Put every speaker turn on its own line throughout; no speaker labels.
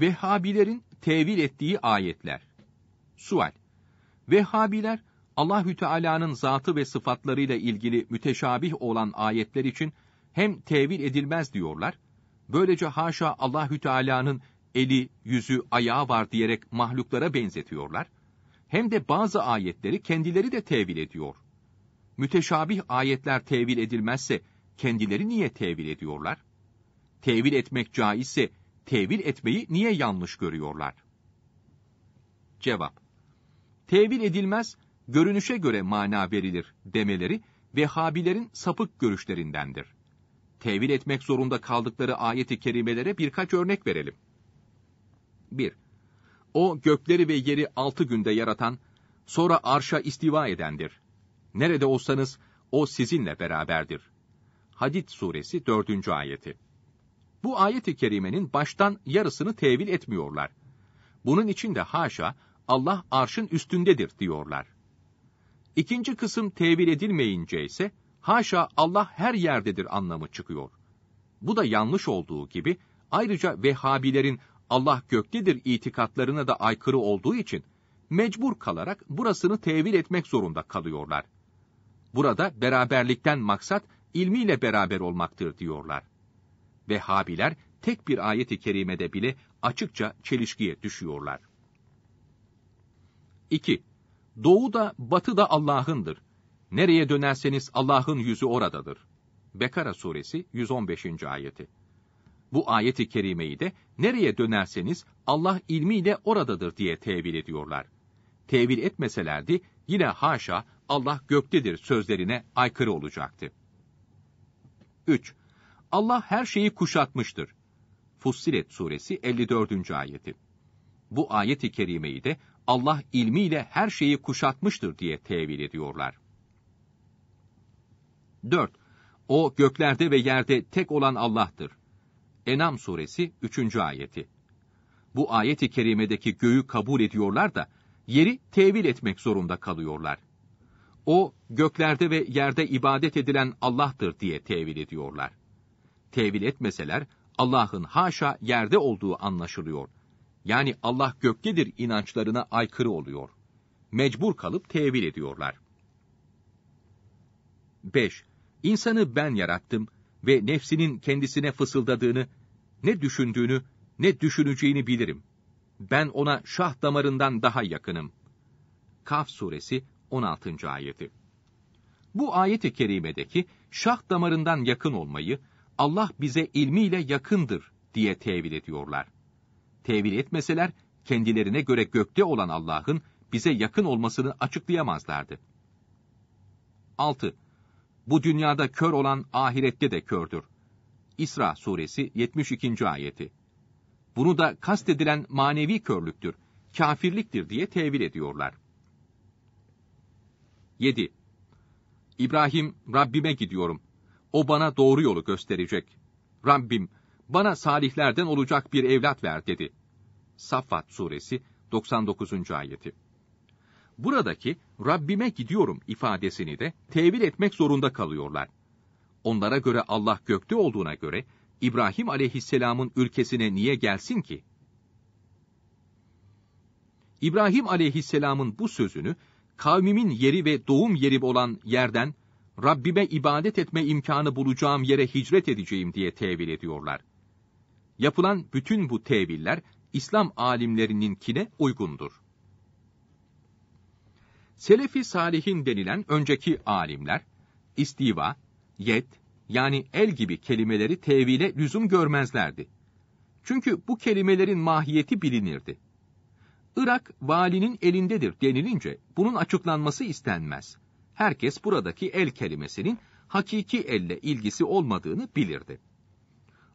Vehhabilerin tevil ettiği ayetler. Sual. Vehhabiler Allahü Teala'nın zatı ve sıfatlarıyla ilgili müteşabih olan ayetler için hem tevil edilmez diyorlar. Böylece haşa Allahü Teala'nın eli, yüzü, ayağı var diyerek mahluklara benzetiyorlar. Hem de bazı ayetleri kendileri de tevil ediyor. Müteşabih ayetler tevil edilmezse kendileri niye tevil ediyorlar? Tevil etmek caizse tevil etmeyi niye yanlış görüyorlar? Cevap Tevil edilmez, görünüşe göre mana verilir demeleri Vehhabilerin sapık görüşlerindendir. Tevil etmek zorunda kaldıkları ayeti kerimelere birkaç örnek verelim. 1. O gökleri ve yeri altı günde yaratan, sonra arşa istiva edendir. Nerede olsanız o sizinle beraberdir. Hadid suresi 4. ayeti bu ayet-i kerimenin baştan yarısını tevil etmiyorlar. Bunun için de haşa Allah arşın üstündedir diyorlar. İkinci kısım tevil edilmeyince ise haşa Allah her yerdedir anlamı çıkıyor. Bu da yanlış olduğu gibi ayrıca Vehhabilerin Allah göktedir itikatlarına da aykırı olduğu için mecbur kalarak burasını tevil etmek zorunda kalıyorlar. Burada beraberlikten maksat ilmiyle beraber olmaktır diyorlar. Vehhabiler tek bir ayet-i kerimede bile açıkça çelişkiye düşüyorlar. 2. Doğu da batı da Allah'ındır. Nereye dönerseniz Allah'ın yüzü oradadır. Bekara suresi 115. ayeti. Bu ayeti kerimeyi de nereye dönerseniz Allah ilmiyle oradadır diye tevil ediyorlar. Tevil etmeselerdi yine haşa Allah göktedir sözlerine aykırı olacaktı. 3. Allah her şeyi kuşatmıştır. Fussilet suresi 54. ayeti. Bu ayeti kerimeyi de Allah ilmiyle her şeyi kuşatmıştır diye tevil ediyorlar. 4. O göklerde ve yerde tek olan Allah'tır. Enam suresi 3. ayeti. Bu ayeti kerimedeki göğü kabul ediyorlar da yeri tevil etmek zorunda kalıyorlar. O göklerde ve yerde ibadet edilen Allah'tır diye tevil ediyorlar tevil etmeseler Allah'ın haşa yerde olduğu anlaşılıyor. Yani Allah göktedir inançlarına aykırı oluyor. Mecbur kalıp tevil ediyorlar. 5. İnsanı ben yarattım ve nefsinin kendisine fısıldadığını, ne düşündüğünü, ne düşüneceğini bilirim. Ben ona şah damarından daha yakınım. Kaf suresi 16. ayeti. Bu ayeti kerimedeki şah damarından yakın olmayı, Allah bize ilmiyle yakındır diye tevil ediyorlar. Tevil etmeseler kendilerine göre gökte olan Allah'ın bize yakın olmasını açıklayamazlardı. 6. Bu dünyada kör olan ahirette de kördür. İsra suresi 72. ayeti. Bunu da kastedilen manevi körlüktür, kafirliktir diye tevil ediyorlar. 7. İbrahim, Rabbime gidiyorum. O bana doğru yolu gösterecek. Rabbim, bana salihlerden olacak bir evlat ver dedi. Saffat suresi 99. ayeti. Buradaki Rabbime gidiyorum ifadesini de tevil etmek zorunda kalıyorlar. Onlara göre Allah gökte olduğuna göre İbrahim aleyhisselamın ülkesine niye gelsin ki? İbrahim aleyhisselamın bu sözünü kavmimin yeri ve doğum yeri olan yerden Rabbime ibadet etme imkanı bulacağım yere hicret edeceğim diye tevil ediyorlar. Yapılan bütün bu teviller İslam alimlerininkine uygundur. Selefi salihin denilen önceki alimler istiva, yet yani el gibi kelimeleri tevile lüzum görmezlerdi. Çünkü bu kelimelerin mahiyeti bilinirdi. Irak valinin elindedir denilince bunun açıklanması istenmez.'' herkes buradaki el kelimesinin hakiki elle ilgisi olmadığını bilirdi.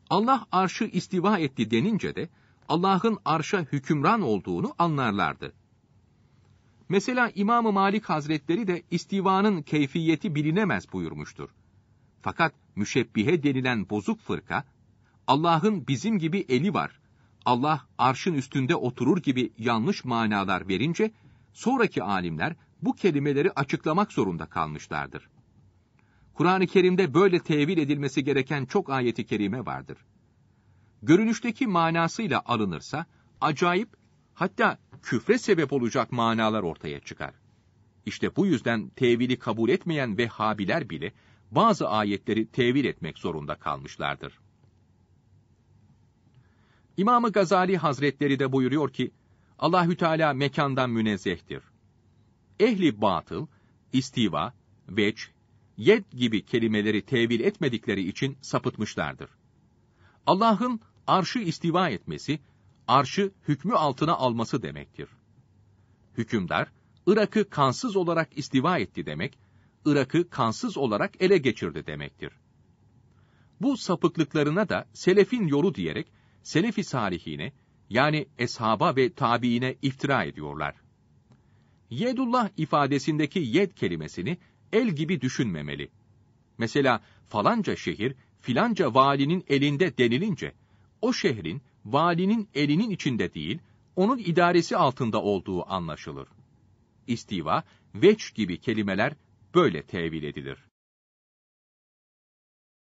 Allah arşı istiva etti denince de Allah'ın arşa hükümran olduğunu anlarlardı. Mesela İmam-ı Malik Hazretleri de istivanın keyfiyeti bilinemez buyurmuştur. Fakat müşebbihe denilen bozuk fırka, Allah'ın bizim gibi eli var, Allah arşın üstünde oturur gibi yanlış manalar verince, sonraki alimler bu kelimeleri açıklamak zorunda kalmışlardır. Kur'an-ı Kerim'de böyle tevil edilmesi gereken çok ayeti kerime vardır. Görünüşteki manasıyla alınırsa acayip hatta küfre sebep olacak manalar ortaya çıkar. İşte bu yüzden tevili kabul etmeyen Vehhabiler bile bazı ayetleri tevil etmek zorunda kalmışlardır. İmam-ı Gazali Hazretleri de buyuruyor ki, Allahü Teala mekandan münezzehtir. Ehli batıl, istiva, veç, yed gibi kelimeleri tevil etmedikleri için sapıtmışlardır. Allah'ın arşı istiva etmesi, arşı hükmü altına alması demektir. Hükümdar, Irak'ı kansız olarak istiva etti demek, Irak'ı kansız olarak ele geçirdi demektir. Bu sapıklıklarına da selefin yolu diyerek, selefi salihine, yani eshaba ve tabiine iftira ediyorlar. Yedullah ifadesindeki yed kelimesini el gibi düşünmemeli. Mesela falanca şehir filanca valinin elinde denilince o şehrin valinin elinin içinde değil, onun idaresi altında olduğu anlaşılır. İstiva, veç gibi kelimeler böyle tevil edilir.